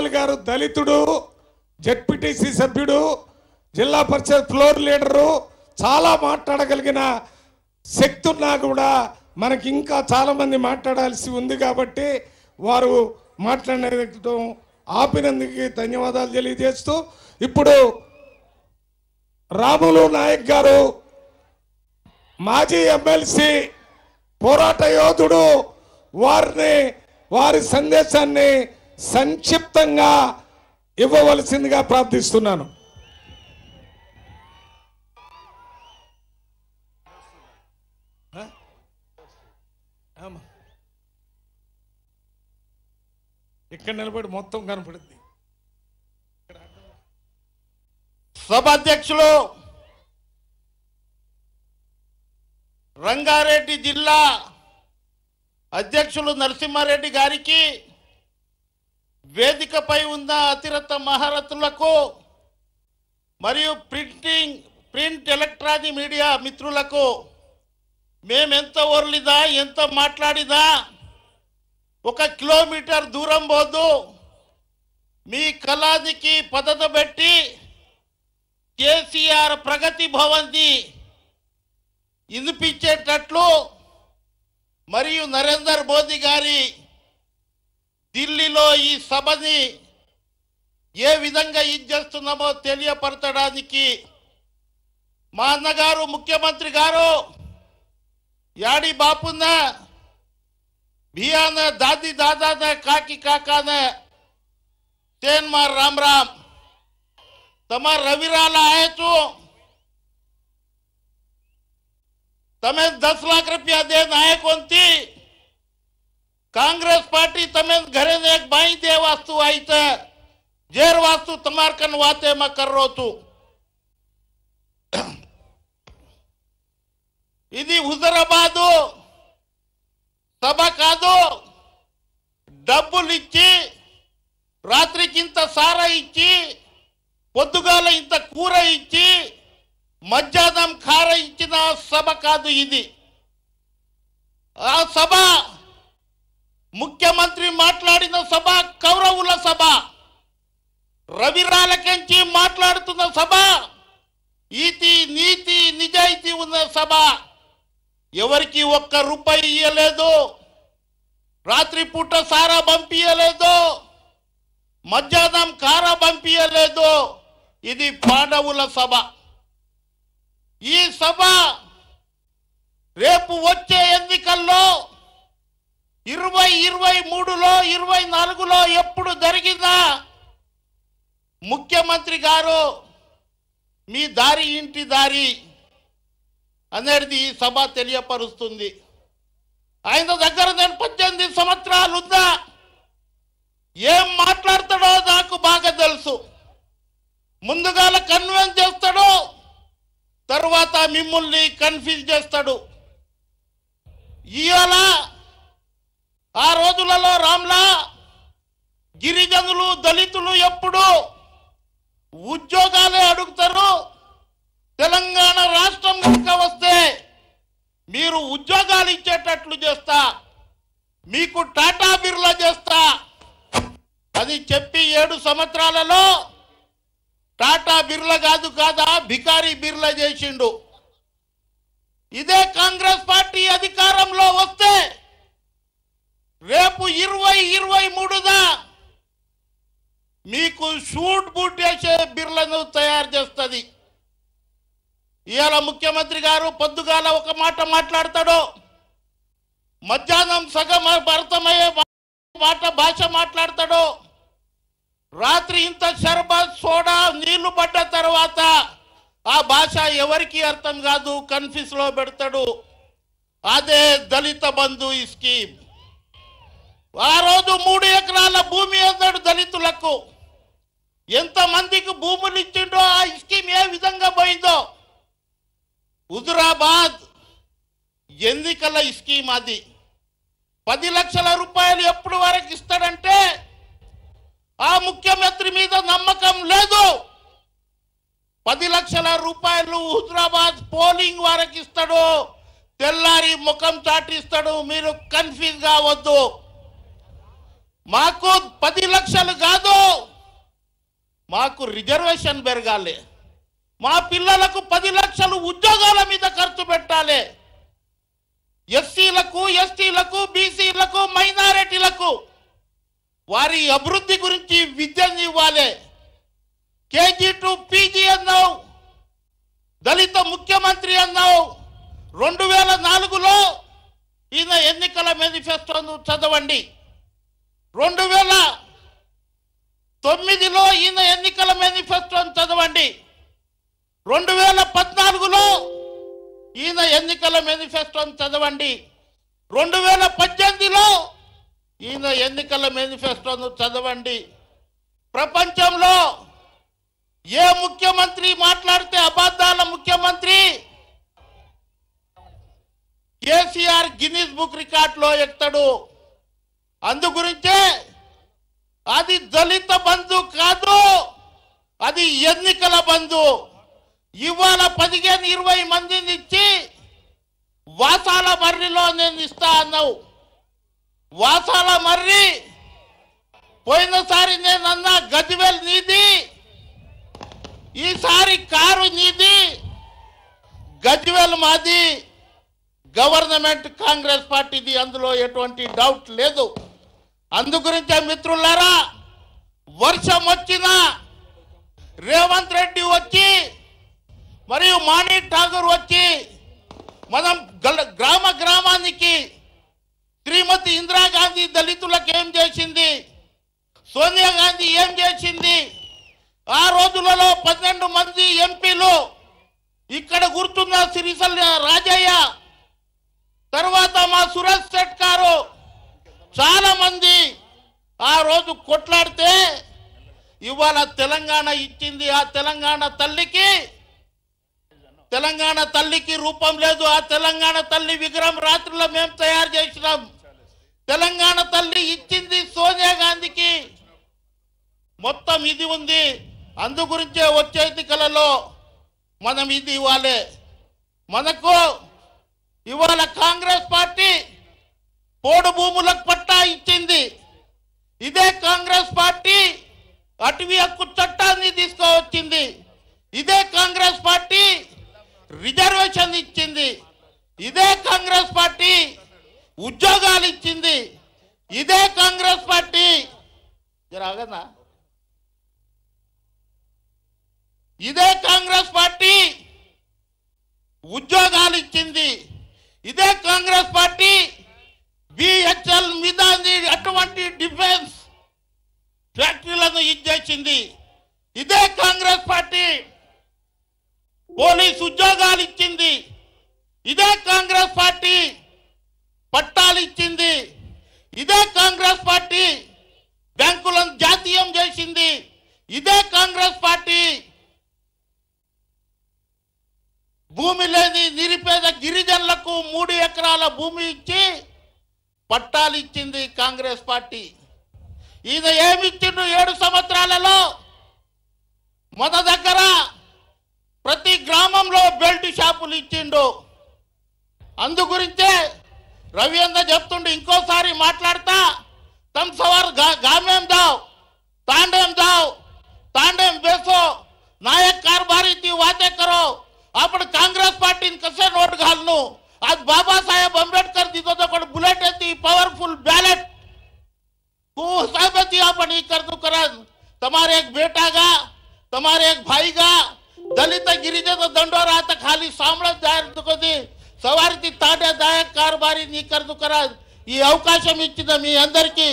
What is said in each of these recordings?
రాజగోపాల్ గారు దళితుడు జెడ్పిటిసి సభ్యుడు జిల్లా పరిషత్ ఫ్లోర్ లీడరు చాలా మాట్లాడగలిగిన శక్తున్నా కూడా మనకి ఇంకా చాలామంది మాట్లాడాల్సి ఉంది కాబట్టి వారు మాట్లాడడం ఆపినందుకు ధన్యవాదాలు తెలియజేస్తూ ఇప్పుడు రాములు నాయక్ గారు మాజీ ఎమ్మెల్సీ పోరాట యోధుడు వారిని వారి సందేశాన్ని సంక్షిప్తంగా ఇవ్వవలసిందిగా ప్రార్థిస్తున్నాను ఇక్కడ నిలబడి మొత్తం కనపడింది సభ అధ్యక్షులు రంగారెడ్డి జిల్లా అధ్యక్షులు నరసింహారెడ్డి గారికి వేదికపై ఉన్న అతిరత మహారథులకు మరియు ప్రింటింగ్ ప్రింట్ ఎలక్ట్రానిక్ మీడియా మిత్రులకు మేమెంత ఓర్లిదా ఎంత మాట్లాడిదా ఒక కిలోమీటర్ దూరం పోదు మీ కళానికి పదత పెట్టి కేసీఆర్ ప్రగతి భవంతి వినిపించేటట్లు మరియు నరేందర్ మోదీ గారి ఈ సబది ఏ విధంగా ఇచ్ చేస్తున్నమో తెలియపర్తడానికి మాధనగారు ముఖ్యమంత్రిగారు యాడి బాపున భీయాన దাদি దాతా కাকি కాకానా teen mar ram ram తమ రవిరాళాయు తమ 10 లక్షల రూపాయలు దేదాయ కోంతి ಕಾಂಗ್ರೆಸ್ ಪಾರ್ಟಿ ತಮೇನ್ ಘರೇನೆ ಬಾಯಿ ದೇ ವಾಸ್ತು ಆಯ್ತ ಜೇರ್ ವಾಸ್ತು ತಮಾರ್ಕನ್ ವಾತೆ ಮ ಕರ್ರೋತು ఇది హుజరాబాదు సభ కాదు డబ్బులు ఇచ్చి రాత్రికి ఇంత సార ఇచ్చి పొద్దుగాల ఇంత కూర ఇచ్చి మధ్యాహ్నం కార ఇచ్చిన సభ కాదు ఇది ఆ సభ ముఖ్యమంత్రి మాట్లాడిన సభ కౌరవుల సభ రవిరాలకెంచి మాట్లాడుతున్న సభ ఈతి నీతి నిజాయితీ ఉన్న సభ ఎవరికి ఒక్క రూపాయి ఇయ్యలేదు రాత్రిపూట సారా పంపించలేదు మధ్యాహ్నం కార పంపించలేదు ఇది పాండవుల సభ ఈ సభ రేపు వచ్చే ఎన్నికల్లో ఇరవై మూడులో ఇరవై నాలుగులో ఎప్పుడు జరిగిందా ముఖ్యమంత్రి గారు మీ దారి ఇంటి దారి అనేది ఈ సభ తెలియపరుస్తుంది ఆయన దగ్గర నేను పద్దెనిమిది సంవత్సరాలు ఉందా ఏం మాట్లాడతాడో నాకు బాగా తెలుసు ముందుగా కన్వెన్స్ చేస్తాడు తర్వాత మిమ్మల్ని కన్ఫ్యూజ్ చేస్తాడు ఇవాళ ఆ రోజులలో రామ్లా గిరిజనులు దళితులు ఎప్పుడు ఉద్యోగాలే అడుగుతారు తెలంగాణ రాష్ట్రం కనుక వస్తే మీరు ఉద్యోగాలు ఇచ్చేటట్లు చేస్తా మీకు టాటా బిర్లా చేస్తా అది చెప్పి ఏడు సంవత్సరాలలో టాటా బిర్లా కాదు కాదా భికారీ బిర్లా చేసిండు ఇదే కాంగ్రెస్ పార్టీ అధికారంలో వస్తే రేపు ఇరవై ఇరవై మూడుదా మీకు షూట్ బూట్ వేసే బిర్లను తయారు చేస్తుంది ఇవాళ ముఖ్యమంత్రి గారు పొద్దుగాల ఒక మాట మాట్లాడతాడు మధ్యాహ్నం సగం భరతమయ్యే మాట భాష మాట్లాడతాడు రాత్రి ఇంత షర్బత్ సోడా నీళ్లు పడ్డ తర్వాత ఆ భాష ఎవరికి అర్థం కాదు లో పెడతాడు అదే దళిత బంధు ఈ స్కీమ్ ఆ రోజు మూడు ఎకరాల భూమి వేశాడు దళితులకు ఎంతమందికి భూములు ఇచ్చిండో ఆ స్కీమ్ ఏ విధంగా పోయిందో హుజురాబాద్ ఎన్నికల స్కీమ్ అది పది లక్షల రూపాయలు ఎప్పుడు వరకు ఇస్తాడంటే ఆ ముఖ్యమంత్రి మీద నమ్మకం లేదు పది లక్షల రూపాయలు హుజురాబాద్ పోలింగ్ వరకు ఇస్తాడు తెల్లారి ముఖం చాటిస్తాడు మీరు కన్ఫ్యూజ్ కావద్దు మాకు పది లక్షలు కాదు మాకు రిజర్వేషన్ పెరగాలి మా పిల్లలకు పది లక్షలు ఉద్యోగాల మీద ఖర్చు పెట్టాలి ఎస్సీలకు ఎస్టీలకు బీసీలకు మైనారిటీలకు వారి అభివృద్ధి గురించి విద్యను ఇవ్వాలి కేజీ టు పీజీ అన్నావు దళిత ముఖ్యమంత్రి అన్నావు రెండు వేల నాలుగులో ఈయన ఎన్నికల మేనిఫెస్టోను చదవండి రెండు వేల తొమ్మిదిలో ఈయన ఎన్నికల మేనిఫెస్టో చదవండి రెండు వేల పద్నాలుగులో ఈయన ఎన్నికల మేనిఫెస్టో చదవండి రెండు వేల పద్దెనిమిదిలో ఈయన ఎన్నికల మేనిఫెస్టోను చదవండి ప్రపంచంలో ఏ ముఖ్యమంత్రి మాట్లాడితే అబద్ధాల ముఖ్యమంత్రి కేసీఆర్ గిన్నీస్ బుక్ రికార్డులో ఎక్కుతాడు అందుగురించే అది దళిత బంధు కాదు అది ఎన్నికల బంధు ఇవాళ పదిహేను ఇరవై మందిని ఇచ్చి వాసాల మర్రిలో నేను ఇస్తా అన్నావు వాసాల మర్రి పోయినసారి నేను అన్నా గదివేలు నీది ఈసారి కారు నీది గజ్వేల్ మాది గవర్నమెంట్ కాంగ్రెస్ పార్టీది అందులో ఎటువంటి డౌట్ లేదు అందుగురించే మిత్రులారా వర్షం వచ్చిన రేవంత్ రెడ్డి వచ్చి మరియు మాణి ఠాగూర్ వచ్చి మనం గ్రామ గ్రామానికి శ్రీమతి ఇందిరాగాంధీ దళితులకు ఏం చేసింది సోనియా గాంధీ ఏం చేసింది ఆ రోజులలో పన్నెండు మంది ఎంపీలు ఇక్కడ గుర్తున్న సిరిసల్ రాజయ్య తర్వాత మా సురేష్ శెట్ గారు చాలామంది ఆ రోజు కొట్లాడితే ఇవాళ తెలంగాణ ఇచ్చింది ఆ తెలంగాణ తల్లికి తెలంగాణ తల్లికి రూపం లేదు ఆ తెలంగాణ తల్లి విగ్రహం రాత్రిలో మేము తయారు చేసినాం తెలంగాణ తల్లి ఇచ్చింది సోనియా గాంధీకి మొత్తం ఇది ఉంది అందు గురించే వచ్చే కలలో మనం ఇది ఇవ్వాలి మనకు ఇవాళ కాంగ్రెస్ పార్టీ పోడు భూములకు పట్టా ఇచ్చింది ఇదే కాంగ్రెస్ పార్టీ అటవీ హక్కు చట్టాన్ని తీసుకువచ్చింది ఇదే కాంగ్రెస్ పార్టీ రిజర్వేషన్ ఇచ్చింది ఇదే కాంగ్రెస్ పార్టీ ఉద్యోగాలు ఇచ్చింది ఇదే కాంగ్రెస్ పార్టీ జరగదా ఇదే కాంగ్రెస్ పార్టీ ఉద్యోగాలు ఇచ్చింది ఇచ్చింది ఇదే కాంగ్రెస్ పార్టీ పోలీసు ఉద్యోగాలు ఇచ్చింది ఇదే కాంగ్రెస్ పార్టీ పట్టాలు ఇచ్చింది ఇదే కాంగ్రెస్ పార్టీ బ్యాంకులను జాతీయం చేసింది ఇదే కాంగ్రెస్ పార్టీ భూమి లేని నిరుపేద గిరిజనులకు మూడు ఎకరాల భూమి ఇచ్చి పట్టాలు ఇచ్చింది కాంగ్రెస్ పార్టీ ఏమి ఏమిచ్చిండు ఏడు సంవత్సరాలలో మొదటి దగ్గర ప్రతి గ్రామంలో బెల్ట్ షాపులు ఇచ్చిండు అందుగురించే రవి అందా చెప్తుండే ఇంకోసారి మాట్లాడతా తంసవర్ గామేం దావ్ తాండేం దావ్ తాండేం బేసో నాయక్ కార్బారీ వాతేకరో అప్పుడు కాంగ్రెస్ పార్టీని కసే నోటు కాలను అది బాబాసాహెబ్ అంబేద్కర్ దీంతో బుల్లెట్ ఎత్తి పవర్ఫుల్ బ్యాలెట్ તું સાહેબથી આપણી કરતું કરસ તમારે એક બેટા કા તમારે એક ભાઈ કા દલિત ગિરિજે તો દંડો રાત ખાલી સાંભળ જાહેર તુકોથી સવારથી తాడే దాయక్ కార్బారి నీ కర్దు కరాజ్ ఈ అవకాశం ఇచ్చిన మీ అందరికీ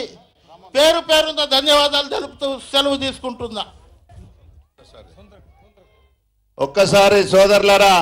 పేరు పేరున ధన్యవాదాలు తెలుపుతూ సెలవు తీసుకుంటున్నా ఒక్కసారి సోదరులారా